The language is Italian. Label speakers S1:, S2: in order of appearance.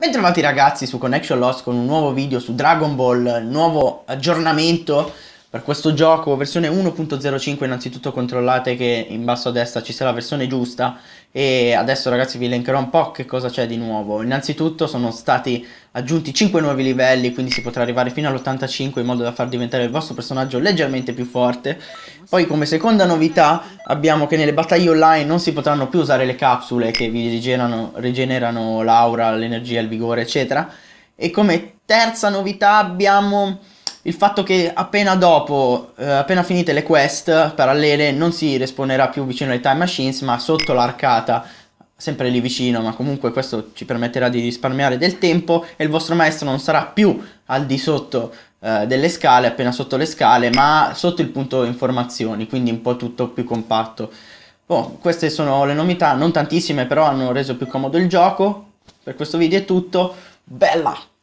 S1: Bentrovati ragazzi su Connection Lost con un nuovo video su Dragon Ball, nuovo aggiornamento per questo gioco, versione 1.05, innanzitutto controllate che in basso a destra ci sia la versione giusta e adesso ragazzi vi elencherò un po' che cosa c'è di nuovo. Innanzitutto sono stati aggiunti 5 nuovi livelli, quindi si potrà arrivare fino all'85 in modo da far diventare il vostro personaggio leggermente più forte. Poi come seconda novità abbiamo che nelle battaglie online non si potranno più usare le capsule che vi rigenerano, rigenerano l'aura, l'energia, il vigore eccetera. E come terza novità abbiamo il fatto che appena dopo, eh, appena finite le quest parallele, non si respawnerà più vicino alle time machines, ma sotto l'arcata, sempre lì vicino, ma comunque questo ci permetterà di risparmiare del tempo e il vostro maestro non sarà più al di sotto eh, delle scale, appena sotto le scale, ma sotto il punto informazioni, quindi un po' tutto più compatto. Oh, queste sono le novità, non tantissime, però hanno reso più comodo il gioco. Per questo video è tutto. Bella!